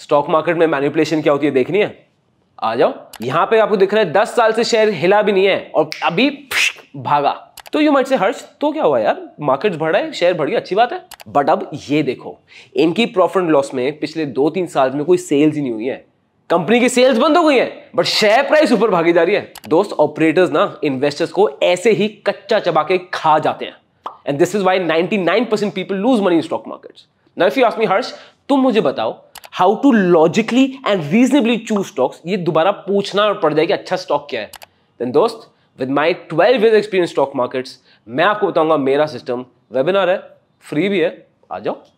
stock market में manipulation क्या होती है देखनी है आ जाओ यहां पे आपको दिख रहा है दस साल से शेयर हिला भी नहीं है और अभी भागा तो यू माइट से हर्ष तो क्या हुआ यार मार्केट बढ़ रहा है शेयर बढ़ गया अच्छी बात है बट अब ये देखो इनकी प्रॉफिट लॉस में पिछले दो तीन साल में कोई सेल्स ही नहीं हुई है कंपनी की सेल्स बंद हो गई है बट शेयर प्राइस ऊपर भागी जा रही है दोस्त ऑपरेटर्स ना इन्वेस्टर्स को ऐसे ही कच्चा चबा के खा जाते हैं and this is why 99% people lose money in stock market नर्फी इफ हर्ष तुम मुझे बताओ how to logically and reasonably choose stocks ये दोबारा पूछना पड़ जाए कि अच्छा स्टॉक क्या है देन दोस्त with my twelve is experience stock markets मैं आपको बताऊंगा मेरा सिस्टम वेबिनार है फ्री भी है आ जाओ